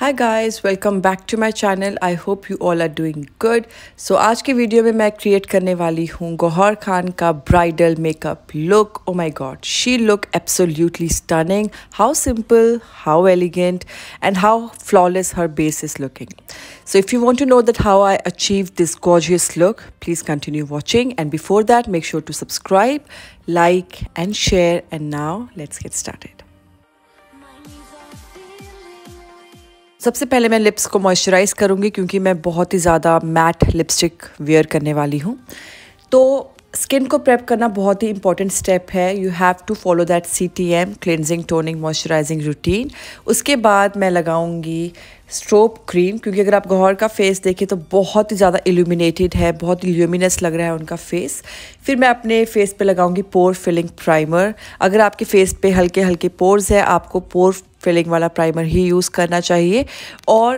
Hi guys welcome back to my channel I hope you all are doing good so आज के video में मैं create करने वाली हूँ गौहर खान का bridal makeup look oh my god she look absolutely stunning how simple how elegant and how flawless her base is looking so if you want to know that how I achieve this gorgeous look please continue watching and before that make sure to subscribe like and share and now let's get started सबसे पहले मैं lips को moisturise करूँगी क्योंकि मैं बहुत ही ज़्यादा matte lipstick where करने वाली हूँ तो स्किन को प्रेप करना बहुत ही इंपॉर्टेंट स्टेप है you have to follow that C T M cleansing toning moisturising routine उसके बाद मैं लगाऊंगी स्ट्रोप क्रीम क्योंकि अगर आप गौहर का फेस देखें तो बहुत ही ज़्यादा इल्यूमिनेटेड है बहुत ही ल्यूमिनस लग रहा है उनका फेस फिर मैं अपने फेस पे लगाऊंगी पोर फिलिंग प्राइमर अगर आपके फेस पे हल्के हल्के पोर्स है आपको पोर फिलिंग वाला प्राइमर ही यूज़ करना चाहिए और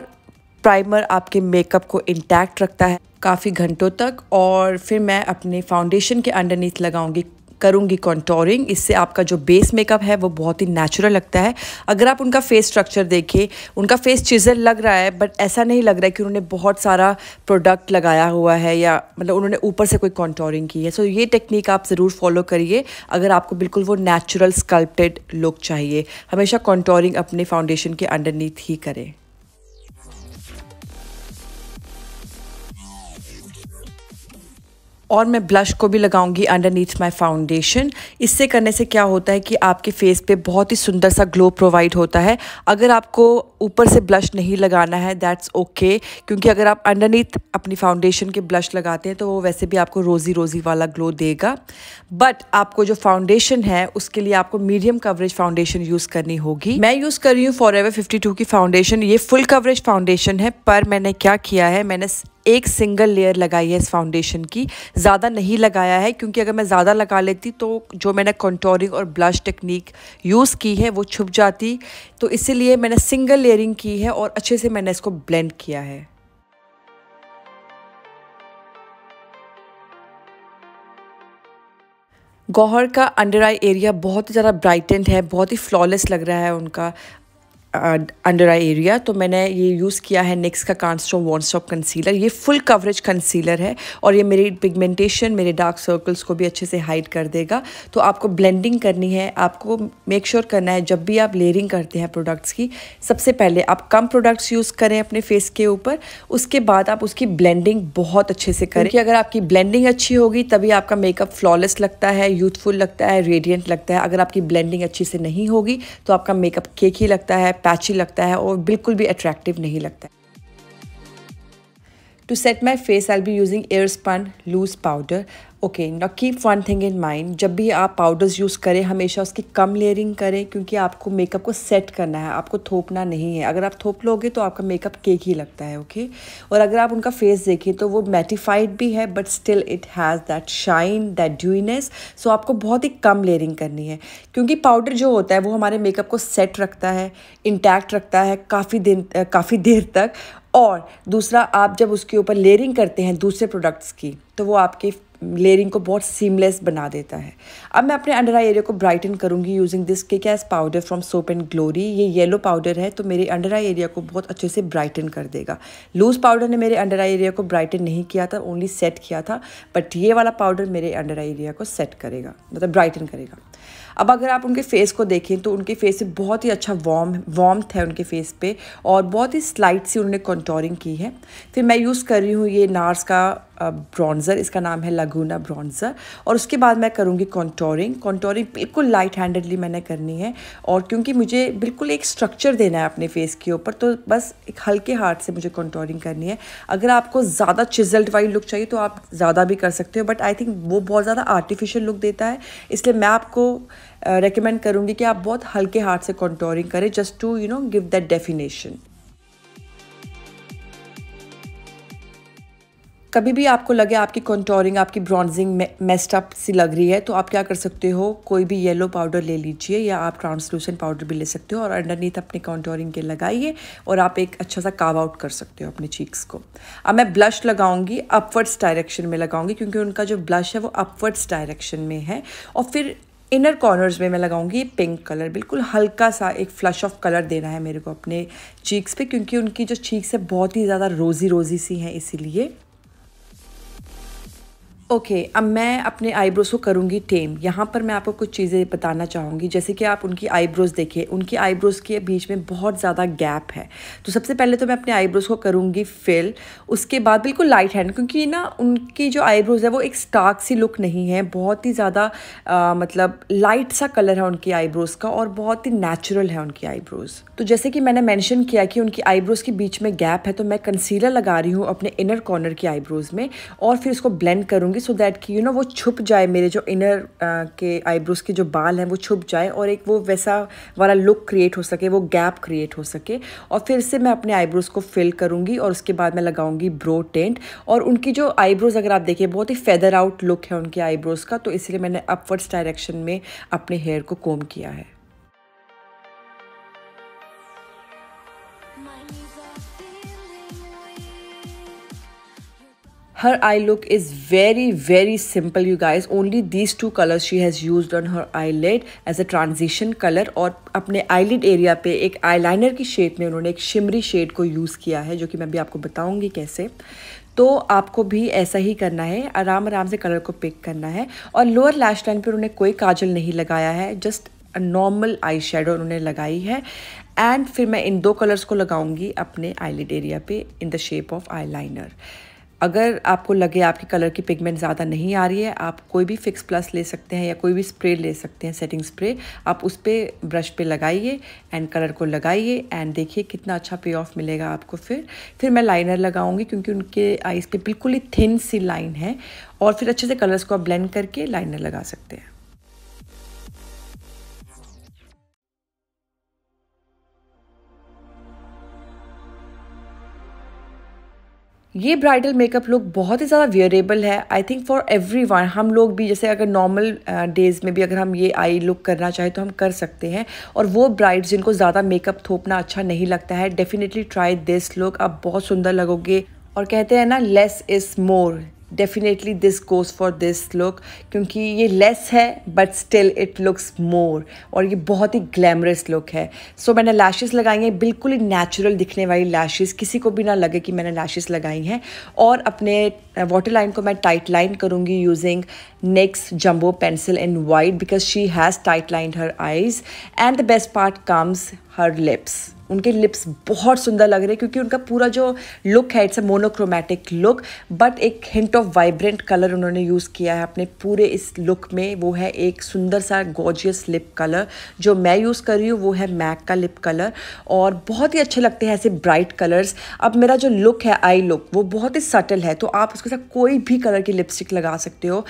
प्राइमर आपके मेकअप को इंटैक्ट रखता है काफ़ी घंटों तक और फिर मैं अपने फाउंडेशन के अंडरनीथ लगाऊंगी करूँगी कॉन्टोरिंग इससे आपका जो बेस मेकअप है वो बहुत ही नेचुरल लगता है अगर आप उनका फेस स्ट्रक्चर देखें उनका फेस चिजल लग रहा है बट ऐसा नहीं लग रहा है कि उन्होंने बहुत सारा प्रोडक्ट लगाया हुआ है या मतलब उन्होंने ऊपर से कोई कॉन्टोरिंग की है सो so, ये टेक्निक आप ज़रूर फॉलो करिए अगर आपको बिल्कुल वो नेचुरल स्कल्प्टेड लुक चाहिए हमेशा कॉन्टोरिंग अपने फाउंडेशन के अंडरनीथ ही करें और मैं ब्लश को भी लगाऊंगी अंडरनीथ माय फाउंडेशन इससे करने से क्या होता है कि आपके फेस पे बहुत ही सुंदर सा ग्लो प्रोवाइड होता है अगर आपको ऊपर से ब्लश नहीं लगाना है दैट्स ओके okay, क्योंकि अगर आप अंडरनीथ अपनी फाउंडेशन के ब्लश लगाते हैं तो वो वैसे भी आपको रोज़ी रोज़ी वाला ग्लो देगा बट आपको जो फाउंडेशन है उसके लिए आपको मीडियम कवरेज फाउंडेशन यूज़ करनी होगी मैं यूज़ कर रही हूँ फॉर एवर फिफ्टी की फाउंडेशन ये फुल कवरेज फाउंडेशन है पर मैंने क्या किया है मैंने एक सिंगल लेयर लगाई है इस फाउंडेशन की ज़्यादा नहीं लगाया है क्योंकि अगर मैं ज़्यादा लगा लेती तो जो मैंने कंटोरिंग और ब्लश टेक्निक यूज़ की है वो छुप जाती तो इसीलिए मैंने सिंगल लेयरिंग की है और अच्छे से मैंने इसको ब्लेंड किया है गौहर का अंडर आई एरिया बहुत ही ज़्यादा ब्राइटेंड है बहुत ही फ्लॉलेस लग रहा है उनका अंडर आई एरिया तो मैंने ये यूज़ किया है नेक्स का कांस्टो वन स्टॉप कंसीलर ये फुल कवरेज कंसीलर है और ये मेरी पिगमेंटेशन मेरे डार्क सर्कल्स को भी अच्छे से हाइड कर देगा तो आपको ब्लेंडिंग करनी है आपको मेक श्योर sure करना है जब भी आप लेयरिंग करते हैं प्रोडक्ट्स की सबसे पहले आप कम प्रोडक्ट्स यूज़ करें अपने फेस के ऊपर उसके बाद आप उसकी ब्लेंडिंग बहुत अच्छे से करें कि अगर आपकी ब्लेंडिंग अच्छी होगी तभी आपका मेकअप फ्लॉलेस लगता है यूथफुल लगता है रेडियंट लगता है अगर आपकी ब्लेंडिंग अच्छी से नहीं होगी तो आपका मेकअप केक ही लगता है पैची लगता है और बिल्कुल भी अट्रैक्टिव नहीं लगता है to set my face I be using airspun loose powder okay ना keep one thing in mind जब भी आप पाउडर्स यूज़ करें हमेशा उसकी कम लेयरिंग करें क्योंकि आपको मेकअप को सेट करना है आपको थोपना नहीं है अगर आप थोप लोगे तो आपका मेकअप केक ही लगता है ओके okay? और अगर आप उनका फेस देखें तो वो मैटिफाइड भी है but still it has that shine that dewiness so आपको बहुत ही कम लेयरिंग करनी है क्योंकि पाउडर जो होता है वो हमारे मेकअप को सेट रखता है इंटैक्ट रखता है काफ़ी दिन काफ़ी देर तक और दूसरा आप जब उसके ऊपर लेयरिंग करते हैं दूसरे प्रोडक्ट्स की तो वो आपके लेयरिंग को बहुत सीमलेस बना देता है अब मैं अपने अंडर आई एरिया को ब्राइटन करूँगी using this kick ass powder from Soap and Glory ये येलो पाउडर है तो मेरे अंडर आई एरिया को बहुत अच्छे से ब्राइटन कर देगा लूज़ पाउडर ने मेरे अंडर आई एरिया को ब्राइटन नहीं किया था ओनली सेट किया था बट ये वाला पाउडर मेरे अंडर आई एरिया को सेट करेगा मतलब ब्राइटन करेगा अब अगर आप उनके फेस को देखें तो उनके फेस पे बहुत ही अच्छा वॉम वार्म है उनके फेस पे और बहुत ही स्लाइट सी उन्होंने कंटोरिंग की है फिर मैं यूज़ कर रही हूँ ये नार्स का ब्रॉन्ज़र इसका नाम है लगूना ब्रॉन्ज़र और उसके बाद मैं करूँगी कॉन्टोरिंग कॉन्टोरिंग बिल्कुल लाइट हैंडेडली मैंने करनी है और क्योंकि मुझे बिल्कुल एक स्ट्रक्चर देना है अपने फेस के ऊपर तो बस एक हल्के हाथ से मुझे कॉन्टोरिंग करनी है अगर आपको ज़्यादा चिजल्ड वाली लुक चाहिए तो आप ज़्यादा भी कर सकते हो बट आई थिंक वो बहुत ज़्यादा आर्टिफिशियल लुक देता है इसलिए मैं आपको रेकमेंड करूँगी कि आप बहुत हल्के हाथ से कॉन्टोरिंग करें just to you know give that definition कभी भी आपको लगे आपकी कंटोरिंग आपकी ब्रॉन्जिंग मेस्ट अप सी लग रही है तो आप क्या कर सकते हो कोई भी येलो पाउडर ले लीजिए या आप ट्रांसलूसेंट पाउडर भी ले सकते हो और अंडरनीथ अपने कंटोरिंग के लगाइए और आप एक अच्छा सा काव आउट कर सकते हो अपने चीक्स को अब मैं ब्लश लगाऊंगी अपवर्ड्स डायरेक्शन में लगाऊंगी क्योंकि उनका जो ब्लश है वो अपवर्ड्स डायरेक्शन में है और फिर इनर कॉर्नर्स में मैं लगाऊंगी पिंक कलर बिल्कुल हल्का सा एक फ्लश ऑफ कलर देना है मेरे को अपने चीक्स पे क्योंकि उनकी जो चीक्स है बहुत ही ज़्यादा रोज़ी रोज़ी सी हैं इसीलिए ओके okay, अब मैं अपने आईब्रोज़ को करूँगी टेम यहाँ पर मैं आपको कुछ चीज़ें बताना चाहूँगी जैसे कि आप उनकी आईब्रोज़ देखिए उनकी आईब्रोज़ के बीच में बहुत ज़्यादा गैप है तो सबसे पहले तो मैं अपने आईब्रोज़ को करूँगी फिल उसके बाद बिल्कुल लाइट हैंड क्योंकि ना उनकी जो आईब्रोज़ है वो एक स्टार्क सी लुक नहीं है बहुत ही ज़्यादा मतलब लाइट सा कलर है उनकी आईब्रोज़ का और बहुत ही नेचुरल है उनकी आईब्रोज़ तो जैसे कि मैंने मैंशन किया कि उनकी आईब्रोज़ के बीच में गैप है तो मैं कंसीलर लगा रही हूँ अपने इनर कॉर्नर की आईब्रोज़ में और फिर उसको ब्लेंड करूँगी सो दैट कि यू नो वो छुप जाए मेरे जो इनर uh, के आईब्रोज़ के जो बाल हैं वो छुप जाए और एक वो वैसा वाला लुक क्रिएट हो सके वो गैप क्रिएट हो सके और फिर से मैं अपने आईब्रोज़ को फिल करूँगी और उसके बाद मैं लगाऊंगी ब्रो टेंट और उनकी जो आईब्रोज़ अगर आप देखिए बहुत ही फेदर आउट लुक है उनके आईब्रोज़ का तो इसलिए मैंने अपवर्ड्स डायरेक्शन में अपने हेयर को कोम किया है My her eye look is very very simple you guys only these two colors she has used on her eyelid as a transition color और अपने eyelid area पे एक eyeliner की shade में उन्होंने एक शिमरी शेड को यूज़ किया है जो कि मैं भी आपको बताऊंगी कैसे तो आपको भी ऐसा ही करना है आराम आराम से कलर को पिक करना है और लोअर लैश लाइन पर उन्होंने कोई काजल नहीं लगाया है जस्ट नॉर्मल आई शेडो उन्होंने लगाई है एंड फिर मैं इन दो कलर्स को लगाऊंगी अपने आईलिड एरिया पे in the shape of eyeliner अगर आपको लगे आपकी कलर की पिगमेंट ज़्यादा नहीं आ रही है आप कोई भी फिक्स प्लस ले सकते हैं या कोई भी स्प्रे ले सकते हैं सेटिंग स्प्रे आप उस पर ब्रश पे लगाइए एंड कलर को लगाइए एंड देखिए कितना अच्छा पे ऑफ मिलेगा आपको फिर फिर मैं लाइनर लगाऊंगी क्योंकि उनके आइज़ पे बिल्कुल ही थिन सी लाइन है और फिर अच्छे से कलर्स को आप ब्लेंड करके लाइनर लगा सकते हैं ये ब्राइडल मेकअप लुक बहुत ही ज़्यादा वेयरेबल है I think for everyone हम लोग भी जैसे अगर नॉर्मल डेज़ में भी अगर हम ये आई लुक करना चाहें तो हम कर सकते हैं और वो ब्राइड्स जिनको ज़्यादा मेकअप थोपना अच्छा नहीं लगता है डेफिनेटली ट्राई दिस लुक आप बहुत सुंदर लगोगे और कहते हैं ना less is more definitely this goes for this look क्योंकि ये लेस है but still it looks more और ये बहुत ही ग्लैमरस लुक है सो so, मैंने लैशेस लगाई हैं बिल्कुल ही नेचुरल दिखने वाली लैशेज़ किसी को भी ना लगे कि मैंने लैशेज़ लगाई हैं और अपने वाटर लाइन को मैं टाइट लाइन करूँगी using NYX jumbo pencil in white because she has tight line her eyes and the best part comes her lips उनके लिप्स बहुत सुंदर लग रहे हैं क्योंकि उनका पूरा जो लुक है it's a monochromatic look but एक हिंट ऑफ वाइब्रेंट कलर उन्होंने यूज़ किया है अपने पूरे इस लुक में वो है एक सुंदर सा गॉर्जियस लिप कलर जो मैं यूज़ कर रही हूँ वो है मैक का लिप कलर और बहुत ही अच्छे लगते हैं ऐसे ब्राइट कलर्स अब मेरा जो लुक है आई लुक वो बहुत ही सटल है तो आप उसके साथ कोई भी कलर की लिपस्टिक लगा सकते हो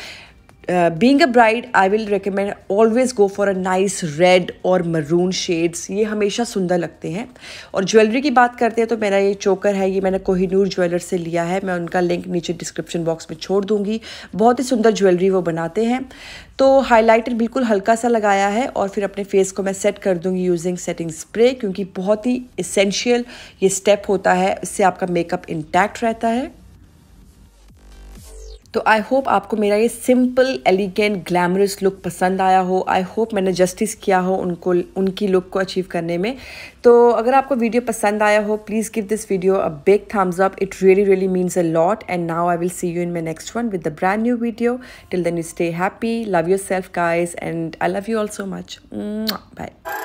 being a bride I will recommend always go for a nice red और मरून शेड्स ये हमेशा सुंदर लगते हैं और ज्वेलरी की बात करते हैं तो मेरा ये चोकर है ये मैंने कोहिनूर ज्वेलर से लिया है मैं उनका लिंक नीचे डिस्क्रिप्शन बॉक्स में छोड़ दूंगी बहुत ही सुंदर ज्वेलरी वो बनाते हैं तो हाईलाइटर बिल्कुल हल्का सा लगाया है और फिर अपने फेस को मैं सेट कर दूंगी यूजिंग सेटिंग स्प्रे क्योंकि बहुत ही इसेंशियल ये स्टेप होता है इससे आपका मेकअप इंटैक्ट रहता है तो आई होप आपको मेरा ये सिंपल एलिगेंट ग्लैमरस लुक पसंद आया हो आई होप मैंने जस्टिस किया हो उनको उनकी लुक को अचीव करने में तो अगर आपको वीडियो पसंद आया हो please give this video a big thumbs up it really really means a lot and now I will see you in my next one with the brand new video till then you stay happy love yourself guys and I love you all so much bye